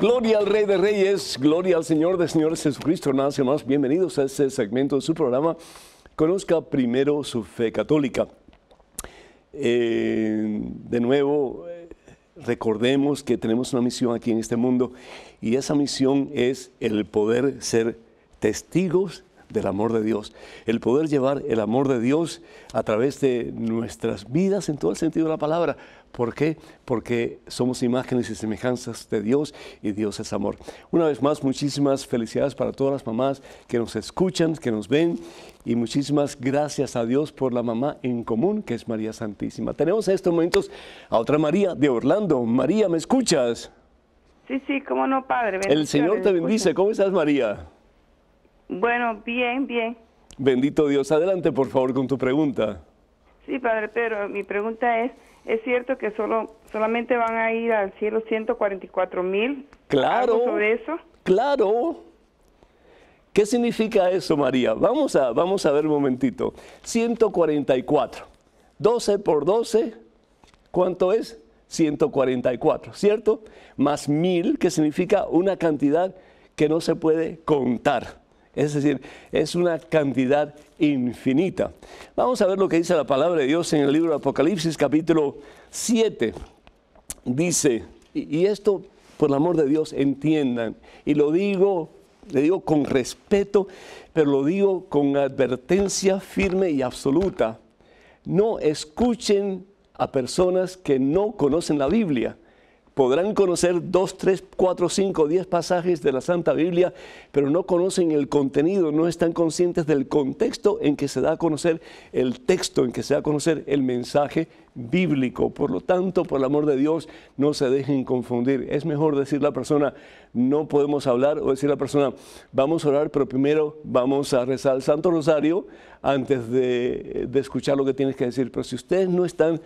Gloria al Rey de Reyes, gloria al Señor de Señor Jesucristo, nada más. Bienvenidos a este segmento de su programa. Conozca primero su fe católica. Eh, de nuevo, eh, recordemos que tenemos una misión aquí en este mundo y esa misión es el poder ser testigos del amor de Dios, el poder llevar el amor de Dios a través de nuestras vidas en todo el sentido de la palabra, ¿Por qué? Porque somos imágenes y semejanzas de Dios y Dios es amor. Una vez más, muchísimas felicidades para todas las mamás que nos escuchan, que nos ven y muchísimas gracias a Dios por la mamá en común que es María Santísima. Tenemos en estos momentos a otra María de Orlando. María, ¿me escuchas? Sí, sí, cómo no, Padre. El Señor te bendice. ¿Cómo estás, María? Bueno, bien, bien. Bendito Dios. Adelante, por favor, con tu pregunta. Sí, Padre pero mi pregunta es es cierto que solo solamente van a ir al cielo 144 mil. Claro. sobre eso? Claro. ¿Qué significa eso, María? Vamos a, vamos a ver un momentito. 144. 12 por 12, ¿cuánto es? 144, ¿cierto? Más mil, que significa una cantidad que no se puede contar. Es decir, es una cantidad infinita. Vamos a ver lo que dice la palabra de Dios en el libro de Apocalipsis capítulo 7. Dice, y esto, por el amor de Dios, entiendan, y lo digo, le digo con respeto, pero lo digo con advertencia firme y absoluta. No escuchen a personas que no conocen la Biblia podrán conocer dos, tres, cuatro, cinco, diez pasajes de la Santa Biblia, pero no conocen el contenido, no están conscientes del contexto en que se da a conocer el texto, en que se da a conocer el mensaje bíblico. Por lo tanto, por el amor de Dios, no se dejen confundir. Es mejor decir a la persona, no podemos hablar, o decir a la persona, vamos a orar, pero primero vamos a rezar el Santo Rosario antes de, de escuchar lo que tienes que decir. Pero si ustedes no están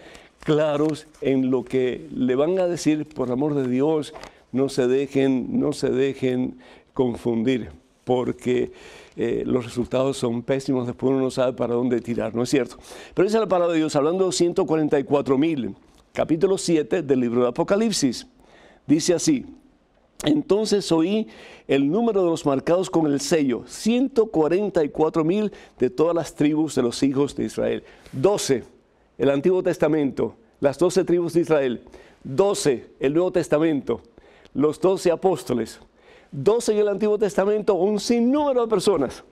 claros en lo que le van a decir, por amor de Dios, no se dejen, no se dejen confundir, porque eh, los resultados son pésimos, después uno no sabe para dónde tirar, ¿no es cierto? Pero esa es la palabra de Dios, hablando de 144 mil, capítulo 7 del libro de Apocalipsis. Dice así, entonces oí el número de los marcados con el sello, 144 mil de todas las tribus de los hijos de Israel. 12 el Antiguo Testamento, las doce tribus de Israel, doce el Nuevo Testamento, los doce apóstoles, doce en el Antiguo Testamento, un sinnúmero de personas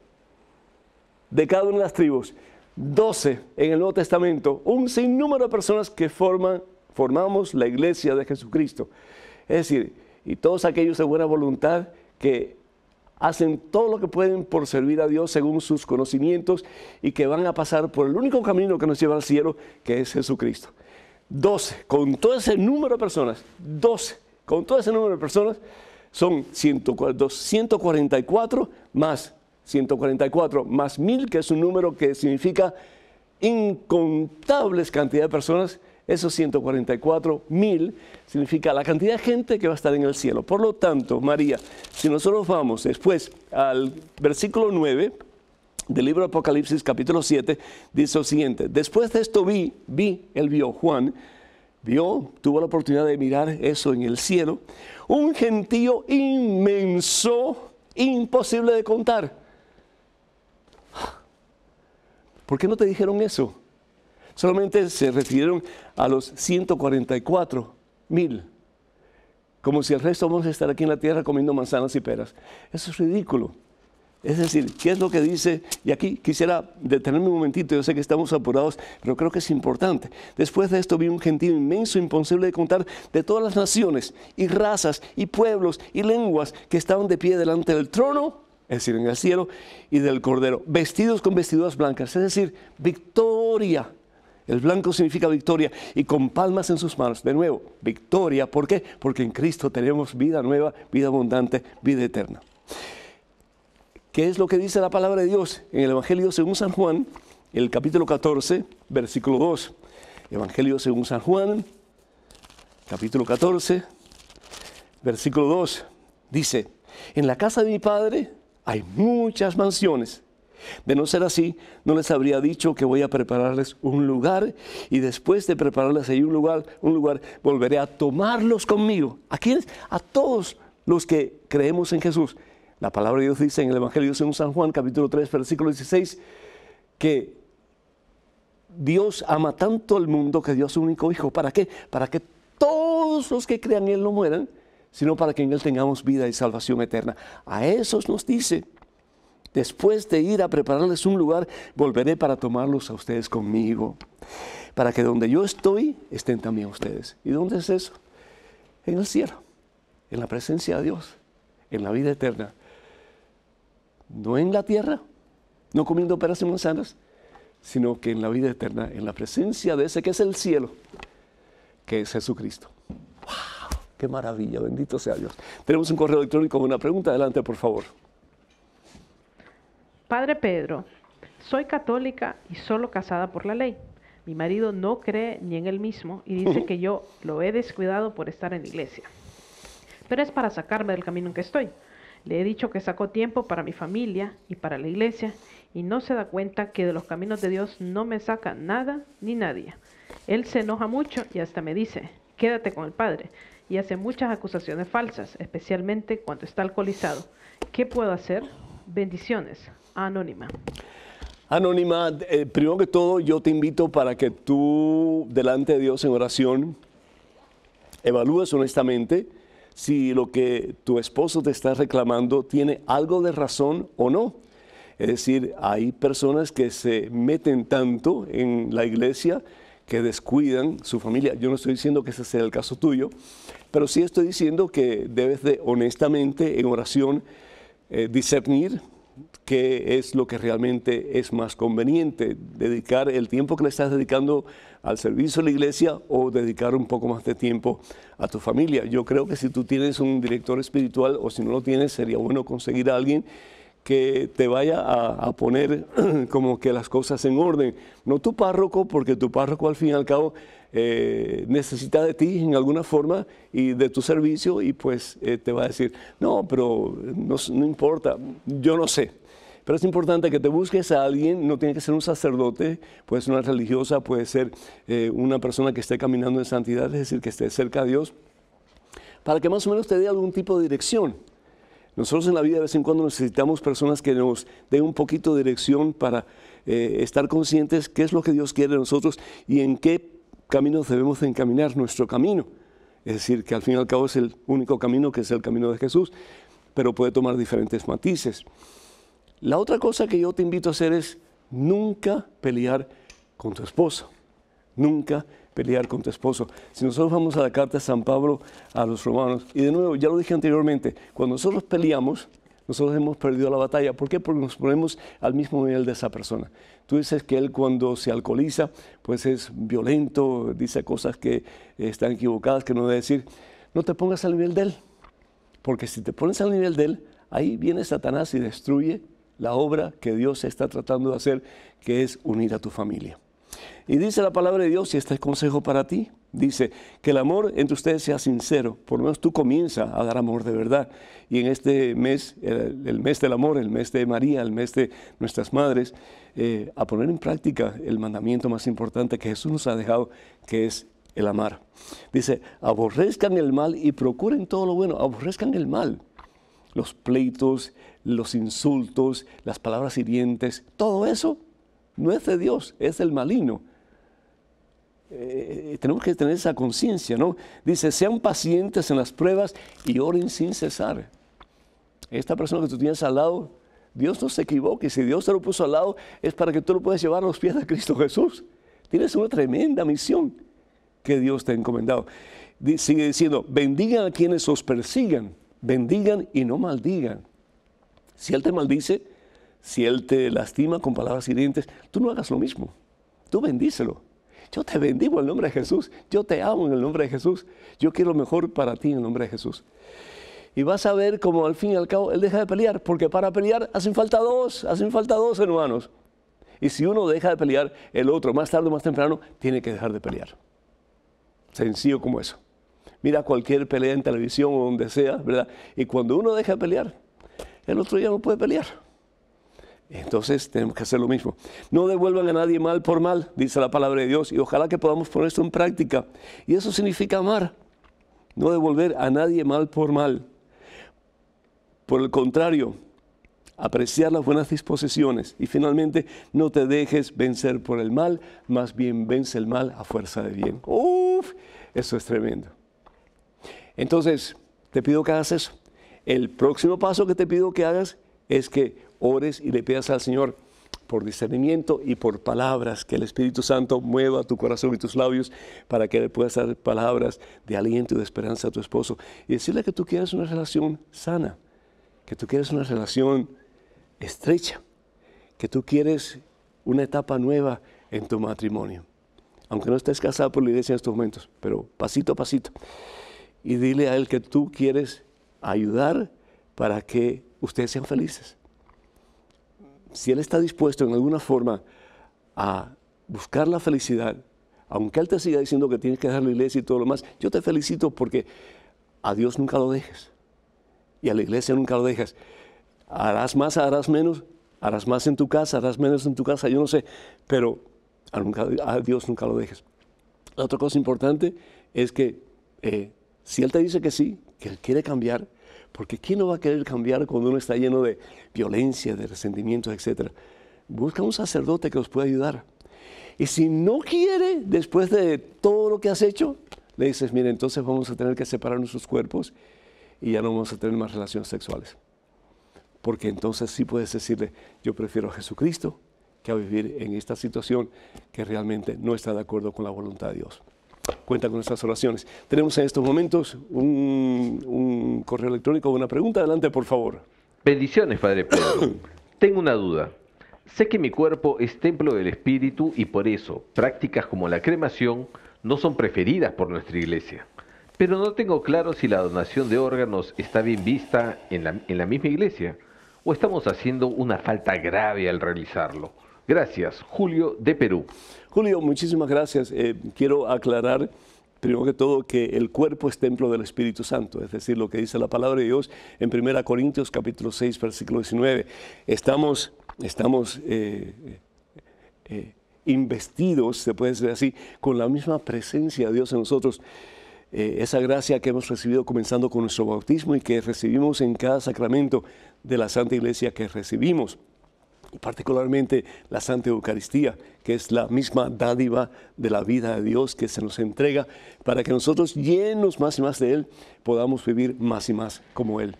de cada una de las tribus, doce en el Nuevo Testamento, un sinnúmero de personas que forman, formamos la iglesia de Jesucristo. Es decir, y todos aquellos de buena voluntad que hacen todo lo que pueden por servir a Dios según sus conocimientos y que van a pasar por el único camino que nos lleva al cielo, que es Jesucristo. 12, con todo ese número de personas, 12, con todo ese número de personas, son 144 más 144 más 1000, que es un número que significa incontables cantidad de personas esos 144 mil significa la cantidad de gente que va a estar en el cielo. Por lo tanto, María, si nosotros vamos después al versículo 9 del libro de Apocalipsis capítulo 7, dice lo siguiente, después de esto vi, vi, él vio, Juan, vio, tuvo la oportunidad de mirar eso en el cielo, un gentío inmenso, imposible de contar. ¿Por qué no te dijeron eso? solamente se refirieron a los 144 mil. Como si el resto vamos a estar aquí en la tierra comiendo manzanas y peras. Eso es ridículo. Es decir, ¿qué es lo que dice? Y aquí quisiera detenerme un momentito, yo sé que estamos apurados, pero creo que es importante. Después de esto vi un gentío inmenso, imposible de contar, de todas las naciones y razas y pueblos y lenguas que estaban de pie delante del trono, es decir, en el cielo, y del cordero, vestidos con vestiduras blancas, es decir, victoria el blanco significa victoria y con palmas en sus manos. De nuevo, victoria. ¿Por qué? Porque en Cristo tenemos vida nueva, vida abundante, vida eterna. ¿Qué es lo que dice la palabra de Dios en el Evangelio según San Juan, el capítulo 14, versículo 2? Evangelio según San Juan, capítulo 14, versículo 2. Dice, en la casa de mi padre hay muchas mansiones. De no ser así, no les habría dicho que voy a prepararles un lugar y después de prepararles ahí un lugar, un lugar volveré a tomarlos conmigo. ¿A quiénes? A todos los que creemos en Jesús. La palabra de Dios dice en el Evangelio de San Juan, capítulo 3, versículo 16, que Dios ama tanto al mundo que dio a su único hijo. ¿Para qué? Para que todos los que crean en Él no mueran, sino para que en Él tengamos vida y salvación eterna. A esos nos dice Después de ir a prepararles un lugar, volveré para tomarlos a ustedes conmigo, para que donde yo estoy estén también ustedes. ¿Y dónde es eso? En el cielo, en la presencia de Dios, en la vida eterna. No en la tierra, no comiendo peras y manzanas, sino que en la vida eterna, en la presencia de ese que es el cielo, que es Jesucristo. ¡Wow! ¡Qué maravilla! Bendito sea Dios. Tenemos un correo electrónico con una pregunta. Adelante, por favor. Padre Pedro, soy católica y solo casada por la ley. Mi marido no cree ni en él mismo y dice que yo lo he descuidado por estar en la iglesia. Pero es para sacarme del camino en que estoy. Le he dicho que saco tiempo para mi familia y para la iglesia y no se da cuenta que de los caminos de Dios no me saca nada ni nadie. Él se enoja mucho y hasta me dice, quédate con el Padre, y hace muchas acusaciones falsas, especialmente cuando está alcoholizado. ¿Qué puedo hacer? Bendiciones. Anónima. Anónima, eh, primero que todo yo te invito para que tú delante de Dios en oración evalúes honestamente si lo que tu esposo te está reclamando tiene algo de razón o no. Es decir, hay personas que se meten tanto en la iglesia que descuidan su familia. Yo no estoy diciendo que ese sea el caso tuyo, pero sí estoy diciendo que debes de honestamente en oración eh, discernir qué es lo que realmente es más conveniente, dedicar el tiempo que le estás dedicando al servicio de la iglesia o dedicar un poco más de tiempo a tu familia. Yo creo que si tú tienes un director espiritual o si no lo tienes, sería bueno conseguir a alguien que te vaya a, poner como que las cosas en orden. No tu párroco, porque tu párroco al fin y al cabo eh, necesita de ti en alguna forma y de tu servicio y pues eh, te va a decir, no, pero no importa, yo no sé. Pero es importante que te busques a alguien, no tiene que ser un sacerdote, puede ser una religiosa, puede ser eh, una persona que esté caminando en santidad, es decir, que esté cerca a Dios, para que más o menos te dé algún tipo de dirección. Nosotros en la vida de vez en cuando necesitamos personas que nos den un poquito de dirección para eh, estar conscientes qué es lo que Dios quiere de nosotros y en qué camino debemos encaminar nuestro camino. Es decir, que al fin y al cabo es el único camino que es el camino de Jesús, pero puede tomar diferentes matices. La otra cosa que yo te invito a hacer es nunca pelear con tu esposo, Nunca pelear con tu esposo. Si nosotros vamos a la carta de San Pablo a los romanos, y de nuevo, ya lo dije anteriormente, cuando nosotros peleamos, nosotros hemos perdido la batalla. ¿Por qué? Porque nos ponemos al mismo nivel de esa persona. Tú dices que él cuando se alcoholiza, pues es violento, dice cosas que están equivocadas, que no debe decir. No te pongas al nivel de él, porque si te pones al nivel de él, ahí viene Satanás y destruye la obra que Dios está tratando de hacer, que es unir a tu familia. Y dice la palabra de Dios, y este es consejo para ti, dice que el amor entre ustedes sea sincero, por lo menos tú comienza a dar amor de verdad. Y en este mes, el, mes del amor, el mes de María, el mes de nuestras madres, eh, a poner en práctica el mandamiento más importante que Jesús nos ha dejado, que es el amar. Dice, aborrezcan el mal y procuren todo lo bueno, aborrezcan el mal los pleitos, los insultos, las palabras hirientes, todo eso no es de Dios, es del malino. Eh, tenemos que tener esa conciencia, ¿no? Dice, sean pacientes en las pruebas y oren sin cesar. Esta persona que tú tienes al lado, Dios no se equivoque. Si Dios te lo puso al lado, es para que tú lo puedas llevar a los pies de Cristo Jesús. Tienes una tremenda misión que Dios te ha encomendado. sigue diciendo, bendiga a quienes os persigan bendigan y no maldigan. Si Él te maldice, si Él te lastima con palabras hirientes, tú no hagas lo mismo. Tú bendícelo. Yo te bendigo en el nombre de Jesús. Yo te amo en el nombre de Jesús. Yo quiero lo mejor para ti en el nombre de Jesús. Y vas a ver como al fin y al cabo Él deja de pelear, porque para pelear hacen falta dos, hacen falta dos hermanos. Y si uno deja de pelear, el otro más tarde o más temprano tiene que dejar de pelear. Sencillo como eso mira cualquier pelea en televisión o donde sea, ¿verdad? Y cuando uno deja de pelear, el otro ya no puede pelear. Entonces tenemos que hacer lo mismo. No devuelvan a nadie mal por mal, dice la palabra de Dios, y ojalá que podamos poner esto en práctica. Y eso significa amar, no devolver a nadie mal por mal. Por el contrario, apreciar las buenas disposiciones. Y finalmente, no te dejes vencer por el mal, más bien vence el mal a fuerza de bien. Uf, eso es tremendo. Entonces, te pido que hagas eso. El próximo paso que te pido que hagas es que ores y le pidas al Señor por discernimiento y por palabras, que el Espíritu Santo mueva tu corazón y tus labios para que le puedas dar palabras de aliento y de esperanza a tu esposo y decirle que tú quieres una relación sana, que tú quieres una relación estrecha, que tú quieres una etapa nueva en tu matrimonio, aunque no estés casado por la iglesia en estos momentos, pero pasito a pasito y dile a él que tú quieres ayudar para que ustedes sean felices. Si él está dispuesto en alguna forma a buscar la felicidad, aunque él te siga diciendo que tienes que dejar la iglesia y todo lo más, yo te felicito porque a Dios nunca lo dejes y a la iglesia nunca lo dejas. Harás más, harás menos, harás más en tu casa, harás menos en tu casa, yo no sé, pero a, nunca, a Dios nunca lo dejes. La otra cosa importante es que eh, si Él te dice que sí, que Él quiere cambiar, porque ¿quién no va a querer cambiar cuando uno está lleno de violencia, de resentimientos, etcétera? Busca un sacerdote que los pueda ayudar. Y si no quiere, después de todo lo que has hecho, le dices, mire, entonces vamos a tener que separar nuestros cuerpos y ya no vamos a tener más relaciones sexuales. Porque entonces sí puedes decirle, yo prefiero a Jesucristo que a vivir en esta situación que realmente no está de acuerdo con la voluntad de Dios cuenta con nuestras oraciones. Tenemos en estos momentos un, correo electrónico, una pregunta. Adelante, por favor. Bendiciones, Padre Pedro. Tengo una duda. Sé que mi cuerpo es templo del Espíritu y por eso prácticas como la cremación no son preferidas por nuestra iglesia. Pero no tengo claro si la donación de órganos está bien vista en la misma iglesia o estamos haciendo una falta grave al realizarlo. Gracias, Julio de Perú. Julio, muchísimas gracias. Eh, quiero aclarar primero que todo, que el cuerpo es templo del Espíritu Santo, es decir, lo que dice la palabra de Dios en 1 Corintios capítulo 6, versículo 19. Estamos, estamos eh, eh, investidos, se puede decir así, con la misma presencia de Dios en nosotros. esa gracia que hemos recibido comenzando con nuestro bautismo y que recibimos en cada sacramento de la Santa Iglesia que recibimos particularmente la Santa Eucaristía, que es la misma dádiva de la vida de Dios que se nos entrega para que nosotros llenos más y más de Él podamos vivir más y más como Él.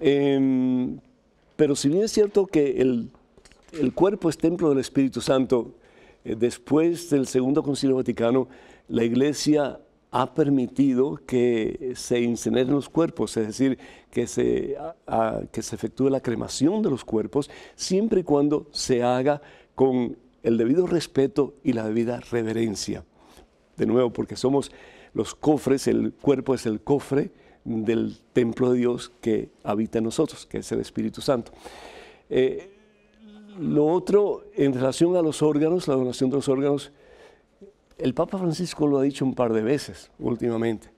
Em, pero si bien es cierto que el, cuerpo es templo del Espíritu Santo, eh, después del Segundo Concilio Vaticano, la Iglesia ha permitido que se incineren los cuerpos, es decir, que se, que se efectúe la cremación de los cuerpos, siempre y cuando se haga con el debido respeto y la debida reverencia. De nuevo, porque somos los cofres, el cuerpo es el cofre del templo de Dios que habita en nosotros, que es el Espíritu Santo. Eh, lo otro, en relación a los órganos, la donación de los órganos, el Papa Francisco lo ha dicho un par de veces últimamente,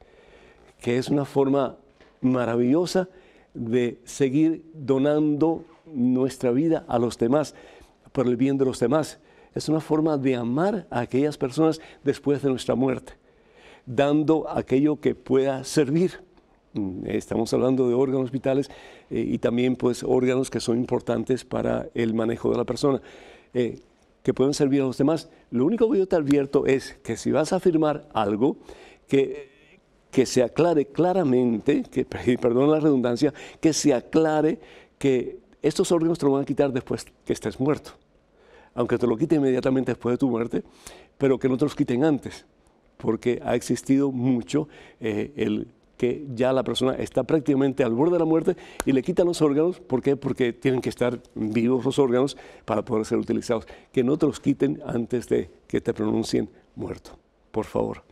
que es una forma maravillosa de seguir donando nuestra vida a los demás, por el bien de los demás. Es una forma de amar a aquellas personas después de nuestra muerte, dando aquello que pueda servir. Mm, estamos hablando de órganos vitales eh, y también pues órganos que son importantes para el manejo de la persona. Eh, que pueden servir a los demás. Lo único que yo te advierto es que si vas a afirmar algo, que, que se aclare claramente, que, perdón la redundancia, que se aclare que estos órganos te lo van a quitar después que estés muerto. Aunque te lo quiten inmediatamente después de tu muerte, pero que no te los quiten antes, porque ha existido mucho eh, el que ya la persona está prácticamente al borde de la muerte y le quitan los órganos. ¿Por qué? Porque tienen que estar vivos los órganos para poder ser utilizados. Que no te los quiten antes de que te pronuncien muerto, por favor.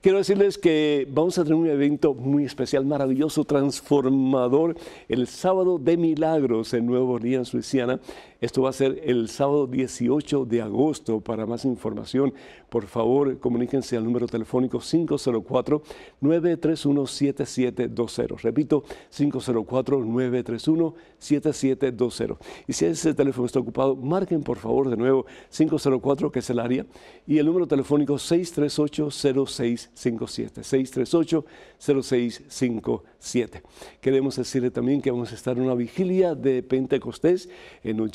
Quiero decirles que vamos a tener un evento muy especial, maravilloso, transformador, el sábado de milagros en Nuevo Orleans, Luisiana. Esto va a ser el sábado 18 de agosto. Para más información, por favor, comuníquense al número telefónico 504-931-7720. Repito, 504-931-7720. Y si ese teléfono está ocupado, marquen por favor de nuevo 504, que es el área, y el número telefónico 638-0657. 638-0657. Queremos decirle también que vamos a estar en una vigilia de Pentecostés en New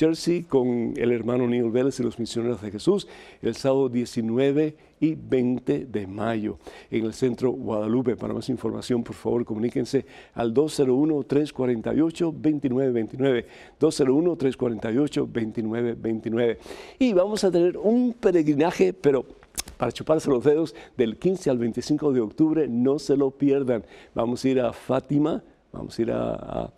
con el hermano Neil Vélez y los misioneros de Jesús el sábado 19 y 20 de mayo en el centro Guadalupe. Para más información, por favor, comuníquense al 201-348-2929. 201-348-2929. Y vamos a tener un peregrinaje, pero para chuparse los dedos, del 15 al 25 de octubre, no se lo pierdan. Vamos a ir a Fátima, vamos a ir a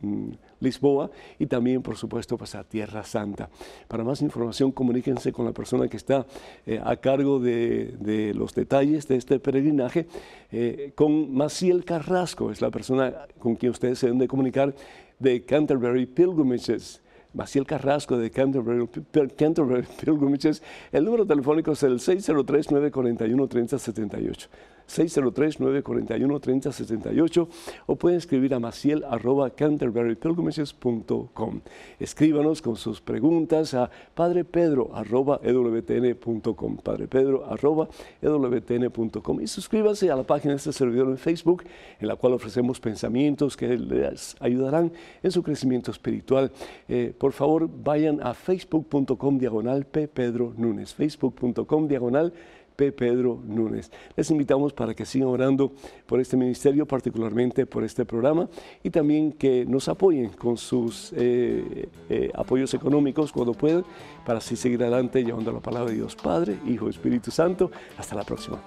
mm, Lisboa y también, por supuesto, pues a Tierra Santa. Para más información, comuníquense con la persona que está eh, a cargo de, los detalles de este peregrinaje. Eh, con Maciel Carrasco es la persona con quien ustedes se deben de comunicar de Canterbury Pilgrimages. Maciel Carrasco de Canterbury, Canterbury Pilgrimages. El número telefónico es el 603-941-3078. 603-941-3078 o pueden escribir a maciel arroba canterburypilgrimages.com. Escríbanos con sus preguntas a padrepedro arroba padre padrepedro arroba e y suscríbanse a la página de este servidor en Facebook en la cual ofrecemos pensamientos que les ayudarán en su crecimiento espiritual. Eh, por favor, vayan a facebook.com diagonal pedro Núñez, facebook.com diagonal P. Pedro Núñez. Les invitamos para que sigan orando por este ministerio, particularmente por este programa, y también que nos apoyen con sus eh, eh, apoyos económicos cuando puedan, para así seguir adelante llevando la palabra de Dios Padre, Hijo, Espíritu Santo. Hasta la próxima.